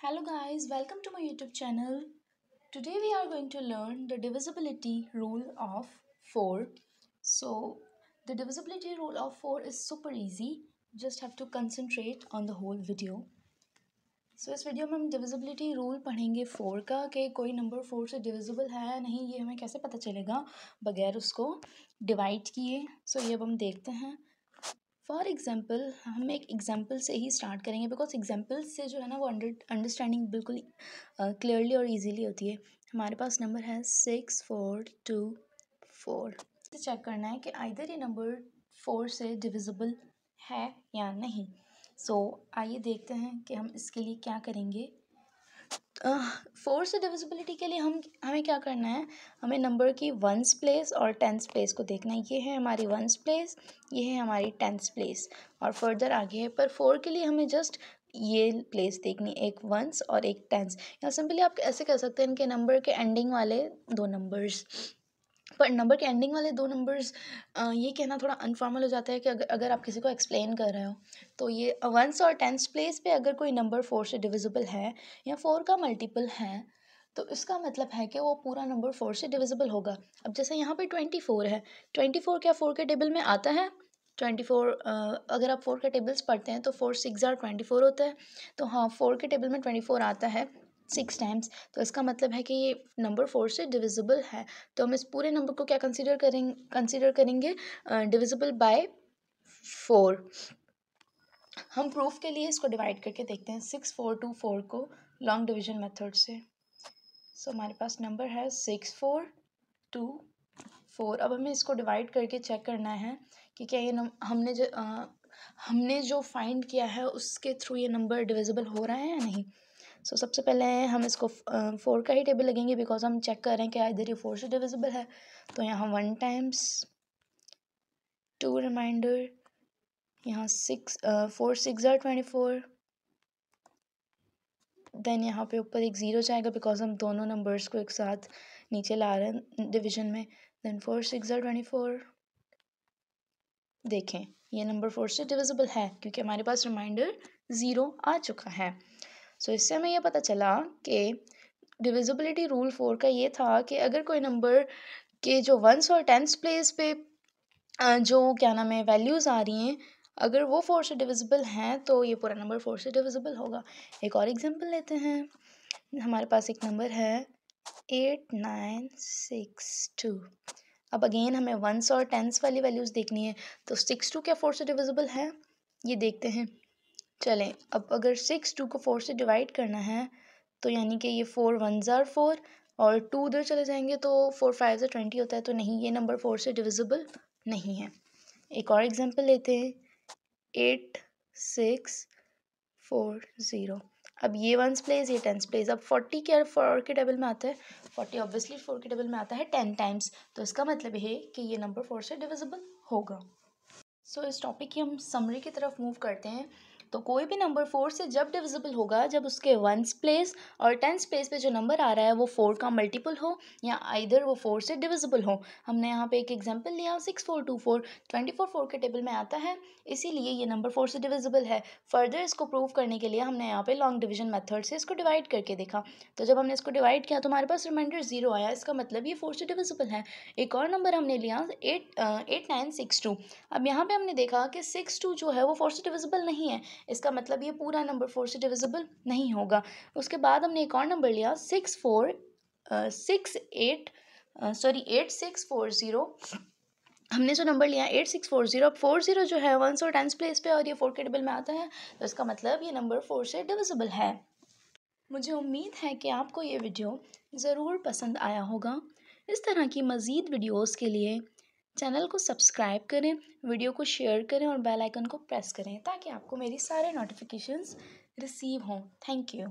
Hello guys, welcome to my YouTube channel. Today we are going to learn the divisibility rule of 4. So the divisibility rule of 4 is super easy. You just have to concentrate on the whole video. So so, इस वीडियो में हम divisibility rule पढ़ेंगे four का कि कोई number four से divisible है नहीं ये हमें कैसे पता चलेगा बगैर उसको डिवाइड किए सो so, ये अब हम देखते हैं फॉर एग्ज़ाम्पल हम एक एग्ज़ाम्पल से ही स्टार्ट करेंगे बिकॉज एग्ज़ाम्पल से जो है ना वो अंडरस्टैंडिंग बिल्कुल क्लियरली और ईजीली होती है हमारे पास नंबर है सिक्स फोर टू फोर तो चेक करना है कि आइधर ये नंबर फोर से डिविजिबल है या नहीं सो so, आइए देखते हैं कि हम इसके लिए क्या करेंगे फोर्स डिविजिबिलिटी के लिए हम हमें क्या करना है हमें नंबर की वंस प्लेस और टेंथ प्लेस को देखना है ये है हमारी वंस प्लेस ये है हमारी टेंथ प्लेस और फर्दर आगे है पर फोर के लिए हमें जस्ट ये प्लेस देखनी एक वंस और एक टेंस या सिंपली आप ऐसे कह सकते हैं इनके नंबर के एंडिंग वाले दो नंबर्स पर नंबर के एंडिंग वाले दो नंबर्स ये कहना थोड़ा अनफॉर्मल हो जाता है कि अगर अगर आप किसी को एक्सप्लेन कर रहे हो तो ये वंस और टेंस प्लेस पे अगर कोई नंबर फोर से डिविजिबल है या फोर का मल्टीपल है तो इसका मतलब है कि वो पूरा नंबर फोर से डिविजिबल होगा अब जैसे यहाँ पे ट्वेंटी फोर है ट्वेंटी फोर क्या फोर के टेबल में आता है ट्वेंटी फोर अगर आप फोर के टेबल्स पढ़ते हैं तो four six are twenty four होता है तो हाँ फोर के टेबल में ट्वेंटी फोर आता है सिक्स टाइम्स तो इसका मतलब है कि ये नंबर फोर से डिविजिबल है तो हम इस पूरे नंबर को क्या कंसिडर करेंगे कंसिडर करेंगे डिविजिबल बाय फोर हम प्रूफ के लिए इसको डिवाइड करके देखते हैं सिक्स फोर टू फोर को लॉन्ग डिविज़न मेथड से सो so, हमारे पास नंबर है सिक्स फोर टू फोर अब हमें इसको डिवाइड करके चेक करना है कि क्या ये नम हमने जो आ, हमने जो फाइंड किया है उसके थ्रू ये नंबर डिविजिबल हो रहा है या नहीं सो so, सबसे पहले हम इसको फोर का ही टेबल लगेंगे बिकॉज हम चेक कर रहे हैं कि इधर ये फोर से डिविजिबल है तो यहाँ वन टाइम्स टू रिमाइंडर यहाँ six four six are twenty four then यहाँ पे ऊपर एक ज़ीरो जाएगा बिकॉज हम दोनों नंबर्स को एक साथ नीचे ला रहे हैं डिवीजन में then four six are twenty four देखें ये नंबर फोर से डिविजिबल है क्योंकि हमारे पास रिमाइंडर ज़ीरो आ चुका है सो so, इससे हमें यह पता चला कि डिविजिबिलिटी रूल फोर का ये था कि अगर कोई नंबर के जो वंस और टेंथ प्लेस पे जो क्या नाम है वैल्यूज़ आ रही हैं अगर वो फोर से डिविजिबल हैं तो ये पूरा नंबर फोर से डिविजिबल होगा एक और एग्जांपल लेते हैं हमारे पास एक नंबर है एट नाइन सिक्स टू अब अगेन हमें वंस और टेंस वाली वैल्यूज़ देखनी है तो सिक्स टू क्या फोर से डिविजिबल है ये देखते हैं चलें अब अगर सिक्स टू को फोर से डिवाइड करना है तो यानी कि ये फोर वन ज़ार फोर और टू उधर चले जाएंगे तो फोर फाइव ज़ार ट्वेंटी होता है तो नहीं ये नंबर फोर से डिविजिबल नहीं है एक और एग्ज़ाम्पल लेते हैं एट सिक्स फोर ज़ीरो अब ये वंस प्लेस ये टेंस प्लेस अब फोर्टी के फोर के डबल में आता है फोर्टी ऑब्वियसली फोर के डबल में आता है टेन टाइम्स तो इसका मतलब है कि ये नंबर फोर से डिविजिबल होगा सो so, इस टॉपिक की हम समरी की तरफ मूव करते हैं तो कोई भी नंबर फोर से जब डिविजिबल होगा जब उसके वंस प्लेस और टेंथ प्लेस पे जो नंबर आ रहा है वो फोर का मल्टीपल हो या आइधर वो फोर से डिविजिबल हो हमने यहाँ पे एक एग्जाम्पल लिया six four two four twenty four four के टेबल में आता है इसीलिए ये नंबर फोर से डिविजिबल है फर्दर इसको प्रूव करने के लिए हमने यहाँ पे लॉन्ग डिविजन मेथड से इसको डिवाइड करके देखा तो जब हमने इसको डिवाइड किया तो हमारे पास रिमाइंडर जीरो आया इसका मतलब ये फोर से डिविजिबल है एक और नंबर हमने लिया eight eight nine six two अब यहाँ पे हमने देखा कि सिक्स टू जो है वो फोर से डिविजिबल नहीं है इसका मतलब ये पूरा नंबर फोर से डिविजिबल नहीं होगा उसके बाद हमने एक और नंबर लिया six four six eight sorry eight six four zero हमने जो नंबर लिया eight six four zero four zero जो है वन सो टेंस प्लेस पे और ये फोर के टेबल में आता है तो इसका मतलब ये नंबर फोर से डिविजिबल है मुझे उम्मीद है कि आपको ये वीडियो ज़रूर पसंद आया होगा इस तरह की मज़ीद वीडियोस के लिए चैनल को सब्सक्राइब करें वीडियो को शेयर करें और बेल आइकन को प्रेस करें ताकि आपको मेरी सारे नोटिफिकेशंस रिसीव हों थैंक यू